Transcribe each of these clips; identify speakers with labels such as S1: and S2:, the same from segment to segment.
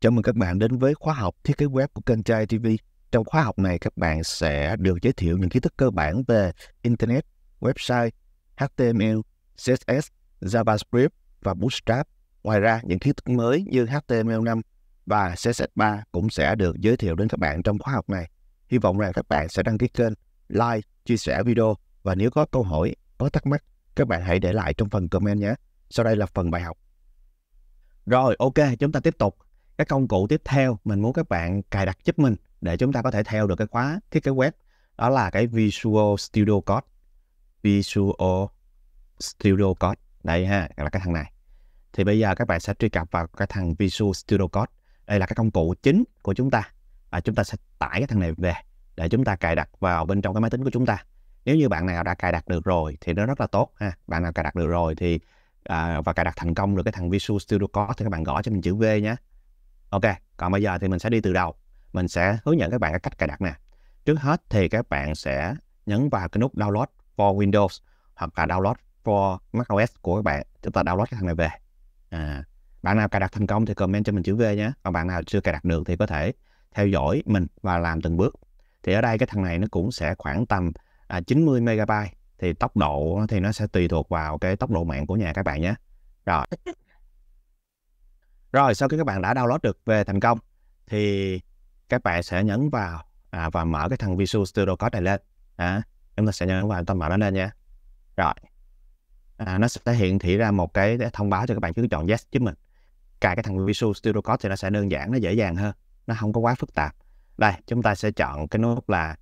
S1: Chào mừng các bạn đến với khóa học thiết kế web của kênh Trai TV. Trong khóa học này các bạn sẽ được giới thiệu những kiến thức cơ bản về Internet, website, HTML, CSS, JavaScript và Bootstrap. Ngoài ra, những kiến thức mới như HTML5 và CSS3 cũng sẽ được giới thiệu đến các bạn trong khóa học này. Hy vọng rằng các bạn sẽ đăng ký kênh, like, chia sẻ video và nếu có câu hỏi, có thắc mắc, các bạn hãy để lại trong phần comment nhé. Sau đây là phần bài học. Rồi, ok, chúng ta tiếp tục cái công cụ tiếp theo mình muốn các bạn cài đặt giúp mình để chúng ta có thể theo được cái khóa thiết kế web đó là cái Visual Studio Code Visual Studio Code đây ha là cái thằng này thì bây giờ các bạn sẽ truy cập vào cái thằng Visual Studio Code đây là cái công cụ chính của chúng ta và chúng ta sẽ tải cái thằng này về để chúng ta cài đặt vào bên trong cái máy tính của chúng ta nếu như bạn nào đã cài đặt được rồi thì nó rất là tốt ha bạn nào cài đặt được rồi thì à, và cài đặt thành công được cái thằng Visual Studio Code thì các bạn gõ cho mình chữ V nhé Ok, còn bây giờ thì mình sẽ đi từ đầu. Mình sẽ hướng dẫn các bạn cách cài đặt nè. Trước hết thì các bạn sẽ nhấn vào cái nút download for Windows hoặc là download for macOS của các bạn. Chúng ta download cái thằng này về. À, bạn nào cài đặt thành công thì comment cho mình chữ V nhé. Còn bạn nào chưa cài đặt được thì có thể theo dõi mình và làm từng bước. Thì ở đây cái thằng này nó cũng sẽ khoảng tầm 90 à, MB thì tốc độ thì nó sẽ tùy thuộc vào cái tốc độ mạng của nhà các bạn nhé. Rồi. rồi sau khi các bạn đã download được về thành công thì các bạn sẽ nhấn vào à, và mở cái thằng Visual Studio Code này lên à, chúng ta sẽ nhấn vào tôi mở nó lên nha rồi à, nó sẽ hiện thị ra một cái thông báo cho các bạn cứ chọn yes chứ mình cài cái thằng Visual Studio Code thì nó sẽ đơn giản nó dễ dàng hơn nó không có quá phức tạp đây chúng ta sẽ chọn cái nút là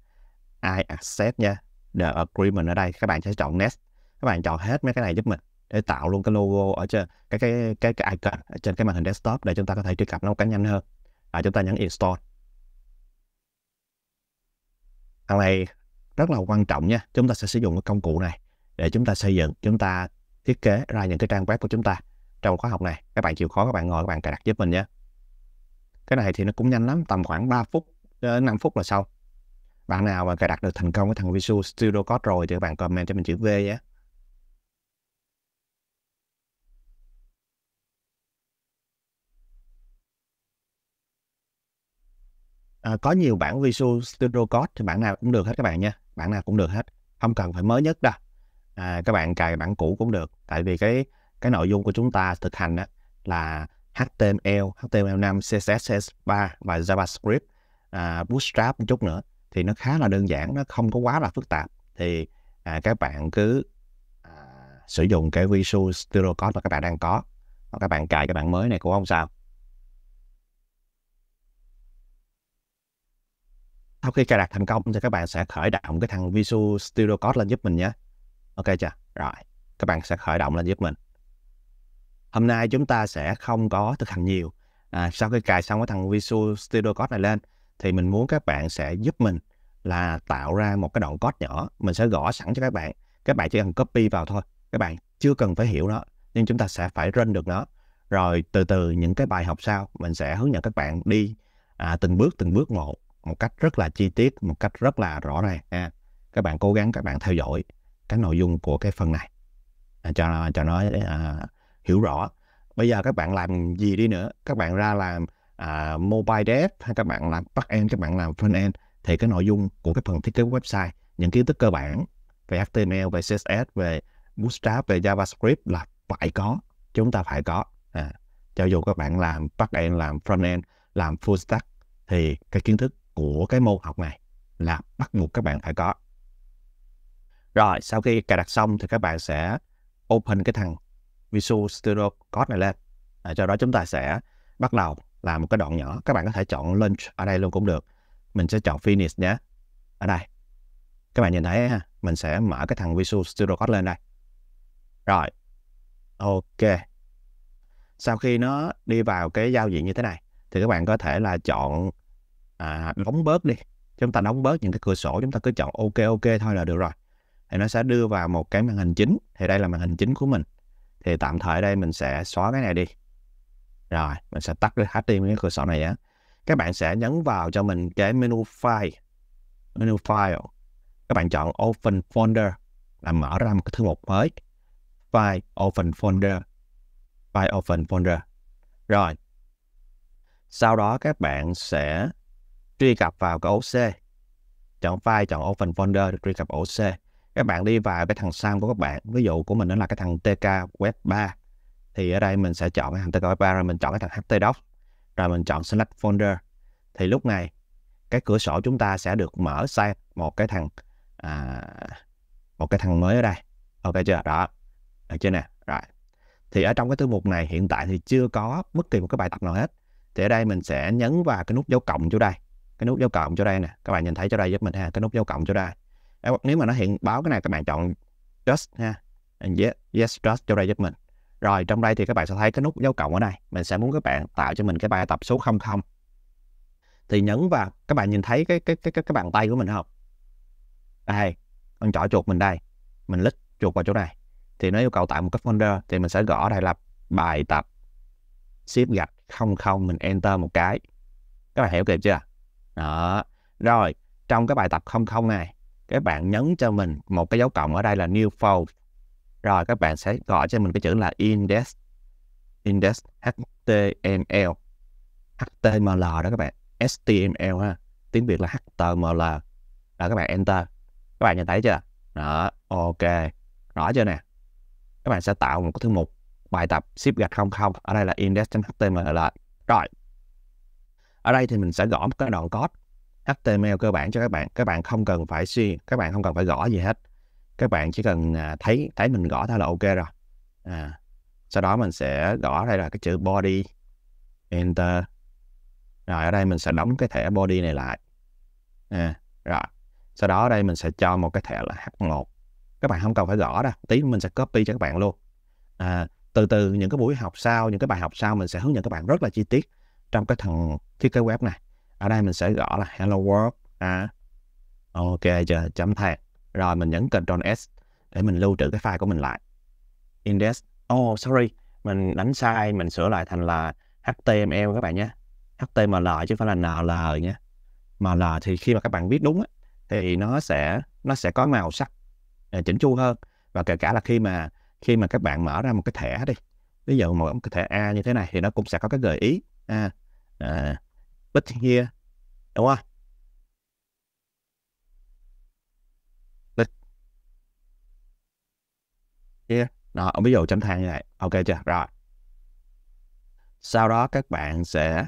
S1: I accept nha the agreement ở đây các bạn sẽ chọn next các bạn chọn hết mấy cái này giúp mình để tạo luôn cái logo ở trên cái cái cái cái icon ở trên cái màn hình desktop để chúng ta có thể truy cập nó một cách nhanh hơn à, chúng ta nhấn install thằng này rất là quan trọng nha chúng ta sẽ sử dụng cái công cụ này để chúng ta xây dựng chúng ta thiết kế ra những cái trang web của chúng ta trong khóa học này các bạn chịu khó các bạn ngồi các bạn cài đặt giúp mình nhé cái này thì nó cũng nhanh lắm tầm khoảng 3 phút đến 5 phút là xong bạn nào mà cài đặt được thành công cái thằng Visual Studio Code rồi thì các bạn comment cho mình chữ V nhé à, có nhiều bản Visual Studio Code thì bản nào cũng được hết các bạn nha bản nào cũng được hết không cần phải mới nhất đâu à, các bạn cài bản cũ cũng được tại vì cái cái nội dung của chúng ta thực hành đó là HTML, HTML5, CSS, 3 và JavaScript, à, Bootstrap một chút nữa thì nó khá là đơn giản, nó không có quá là phức tạp thì à, các bạn cứ à, sử dụng cái Visual Studio Code mà các bạn đang có, các bạn cài cái bản mới này cũng không sao. sau khi cài đặt thành công thì các bạn sẽ khởi động cái thằng Visual Studio Code lên giúp mình nhé. Ok chưa? Rồi, các bạn sẽ khởi động lên giúp mình. Hôm nay chúng ta sẽ không có thực hành nhiều. À, sau khi cài xong cái thằng Visual Studio Code này lên thì mình muốn các bạn sẽ giúp mình là tạo ra một cái đoạn code nhỏ. Mình sẽ gõ sẵn cho các bạn. Các bạn chỉ cần copy vào thôi. Các bạn chưa cần phải hiểu nó nhưng chúng ta sẽ phải run được nó. Rồi từ từ những cái bài học sau mình sẽ hướng dẫn các bạn đi à, từng bước từng bước một một cách rất là chi tiết một cách rất là rõ ràng ha à, các bạn cố gắng các bạn theo dõi cái nội dung của cái phần này à, cho cho nó à, hiểu rõ bây giờ các bạn làm gì đi nữa các bạn ra làm à, mobile dev hay các bạn làm back end các bạn làm front end thì cái nội dung của cái phần thiết kế website những kiến thức cơ bản về html về css về bootstrap về javascript là phải có chúng ta phải có à, cho dù các bạn làm back end làm front end làm full stack thì cái kiến thức của cái môn học này là bắt buộc các bạn phải có. Rồi, sau khi cài đặt xong thì các bạn sẽ open cái thằng Visual Studio Code này lên. À, cho đó chúng ta sẽ bắt đầu làm một cái đoạn nhỏ. Các bạn có thể chọn launch ở đây luôn cũng được. Mình sẽ chọn finish nhé. Ở đây. Các bạn nhìn thấy ha, mình sẽ mở cái thằng Visual Studio Code lên đây. Rồi. Ok. Sau khi nó đi vào cái giao diện như thế này thì các bạn có thể là chọn à, đóng bớt đi chúng ta đóng bớt những cái cửa sổ chúng ta cứ chọn ok ok thôi là được rồi thì nó sẽ đưa vào một cái màn hình chính thì đây là màn hình chính của mình thì tạm thời đây mình sẽ xóa cái này đi rồi mình sẽ tắt cái HTML cái cửa sổ này á các bạn sẽ nhấn vào cho mình cái menu file menu file các bạn chọn open folder là mở ra một cái thư mục mới file open folder file open folder rồi sau đó các bạn sẽ truy cập vào cái ổ C chọn file chọn open folder truy cập ổ C các bạn đi vào cái thằng sang của các bạn ví dụ của mình đó là cái thằng TK Web 3 thì ở đây mình sẽ chọn cái thằng TK Web 3 rồi mình chọn cái thằng htdoc rồi mình chọn select folder thì lúc này cái cửa sổ chúng ta sẽ được mở sang một cái thằng à, một cái thằng mới ở đây ok chưa đó ở trên nè rồi thì ở trong cái thư mục này hiện tại thì chưa có bất kỳ một cái bài tập nào hết thì ở đây mình sẽ nhấn vào cái nút dấu cộng chỗ đây cái nút dấu cộng cho đây nè các bạn nhìn thấy cho đây giúp mình ha cái nút dấu cộng cho đây nếu mà nó hiện báo cái này các bạn chọn trust ha yes, yes trust cho đây giúp mình rồi trong đây thì các bạn sẽ thấy cái nút dấu cộng ở đây mình sẽ muốn các bạn tạo cho mình cái bài tập số 00 thì nhấn vào các bạn nhìn thấy cái cái cái cái, cái bàn tay của mình không đây con trỏ chuột mình đây mình lít chuột vào chỗ này thì nó yêu cầu tạo một cái folder thì mình sẽ gõ đây là bài tập ship gạch 00 mình enter một cái các bạn hiểu kịp chưa đó rồi trong cái bài tập không không này các bạn nhấn cho mình một cái dấu cộng ở đây là new fold rồi các bạn sẽ gọi cho mình cái chữ là index index html html đó các bạn html ha tiếng việt là html là các bạn enter các bạn nhìn thấy chưa đó ok rõ chưa nè các bạn sẽ tạo một cái thư mục bài tập ship gạch không không ở đây là index.html rồi ở đây thì mình sẽ gõ một cái đoạn code HTML cơ bản cho các bạn các bạn không cần phải suy các bạn không cần phải gõ gì hết các bạn chỉ cần à, thấy thấy mình gõ thôi là ok rồi à, sau đó mình sẽ gõ đây là cái chữ body enter rồi ở đây mình sẽ đóng cái thẻ body này lại à, rồi sau đó ở đây mình sẽ cho một cái thẻ là h1 các bạn không cần phải gõ đâu tí mình sẽ copy cho các bạn luôn à, từ từ những cái buổi học sau những cái bài học sau mình sẽ hướng dẫn các bạn rất là chi tiết trong cái thằng thiết kế web này ở đây mình sẽ gõ là hello world à, ok chờ chấm tag rồi mình nhấn Ctrl S để mình lưu trữ cái file của mình lại index oh sorry mình đánh sai mình sửa lại thành là HTML các bạn nhé HTML chứ phải là NL nhé ML thì khi mà các bạn viết đúng thì nó sẽ nó sẽ có màu sắc à, chỉnh chu hơn và kể cả là khi mà khi mà các bạn mở ra một cái thẻ đi ví dụ một cái thẻ A như thế này thì nó cũng sẽ có cái gợi ý à, uh, but here đúng không but here đó ví dụ chấm than như này ok chưa rồi sau đó các bạn sẽ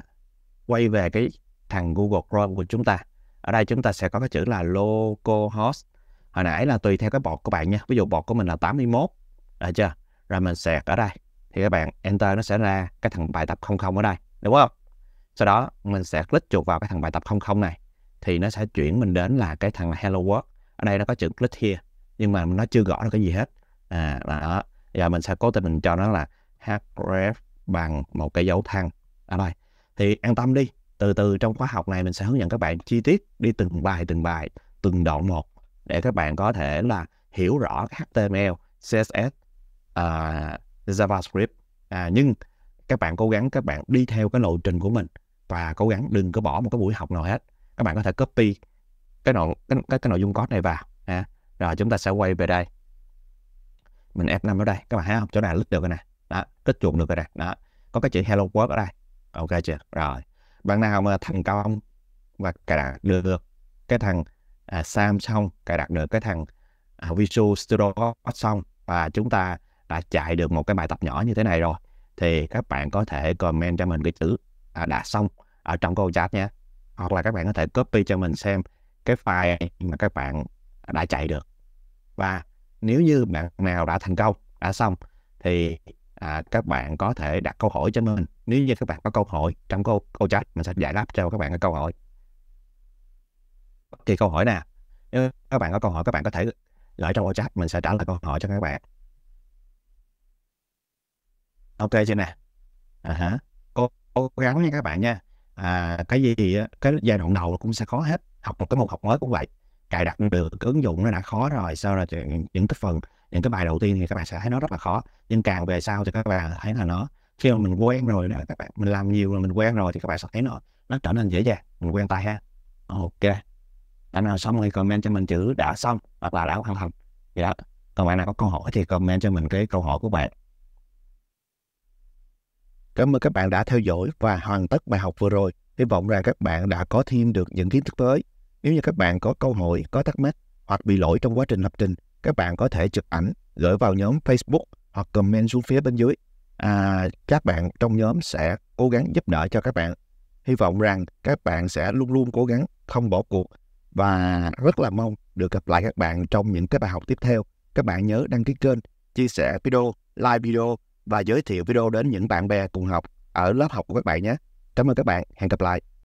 S1: quay về cái thằng Google Chrome của chúng ta ở đây chúng ta sẽ có cái chữ là localhost hồi nãy là tùy theo cái bọt của bạn nha ví dụ bọt của mình là 81 được chưa rồi mình sẹt ở đây thì các bạn enter nó sẽ ra cái thằng bài tập 00 ở đây đúng không sau đó mình sẽ click chuột vào cái thằng bài tập 00 này thì nó sẽ chuyển mình đến là cái thằng hello world ở đây nó có chữ click here nhưng mà nó chưa gõ được cái gì hết à là đó giờ mình sẽ cố tình mình cho nó là href bằng một cái dấu thăng ở à, đây thì an tâm đi từ từ trong khóa học này mình sẽ hướng dẫn các bạn chi tiết đi từng bài từng bài từng đoạn một để các bạn có thể là hiểu rõ HTML, CSS, uh, à, JavaScript. À, nhưng các bạn cố gắng các bạn đi theo cái lộ trình của mình và cố gắng đừng có bỏ một cái buổi học nào hết các bạn có thể copy cái nội cái, cái, cái nội dung code này vào ha rồi chúng ta sẽ quay về đây mình F5 ở đây các bạn thấy không chỗ này lít được rồi nè đó kết chuột được rồi nè đó có cái chữ hello world ở đây ok chưa rồi bạn nào mà thành công và cài đặt được, được cái thằng à, xong cài đặt được cái thằng à, Visual Studio xong và chúng ta đã chạy được một cái bài tập nhỏ như thế này rồi thì các bạn có thể comment cho mình cái chữ à, đã xong ở trong câu chat nhé hoặc là các bạn có thể copy cho mình xem cái file mà các bạn đã chạy được và nếu như bạn nào đã thành công đã xong thì à, các bạn có thể đặt câu hỏi cho mình nếu như các bạn có câu hỏi trong câu câu chat mình sẽ giải đáp cho các bạn cái câu hỏi bất câu hỏi nào nếu các bạn có câu hỏi các bạn có thể gửi trong câu chat mình sẽ trả lời câu hỏi cho các bạn ok chưa nè à, hả cố, cố gắng nha các bạn nha à, cái gì cái giai đoạn đầu cũng sẽ khó hết học một cái môn học mới cũng vậy cài đặt được ứng dụng nó đã khó rồi sau rồi những cái phần những cái bài đầu tiên thì các bạn sẽ thấy nó rất là khó nhưng càng về sau thì các bạn thấy là nó khi mà mình quen rồi đó các bạn mình làm nhiều rồi mình quen rồi thì các bạn sẽ thấy nó nó trở nên dễ dàng mình quen tay ha ok bạn nào xong thì comment cho mình chữ đã xong hoặc là đã hoàn thành thì dạ. đó còn bạn nào có câu hỏi thì comment cho mình cái câu hỏi của bạn Cảm ơn các bạn đã theo dõi và hoàn tất bài học vừa rồi. Hy vọng rằng các bạn đã có thêm được những kiến thức mới. Nếu như các bạn có câu hỏi, có thắc mắc hoặc bị lỗi trong quá trình lập trình, các bạn có thể chụp ảnh, gửi vào nhóm Facebook hoặc comment xuống phía bên dưới. À, các bạn trong nhóm sẽ cố gắng giúp đỡ cho các bạn. Hy vọng rằng các bạn sẽ luôn luôn cố gắng, không bỏ cuộc và rất là mong được gặp lại các bạn trong những cái bài học tiếp theo. Các bạn nhớ đăng ký kênh, chia sẻ video, like video và giới thiệu video đến những bạn bè cùng học ở lớp học của các bạn nhé. Cảm ơn các bạn, hẹn gặp lại.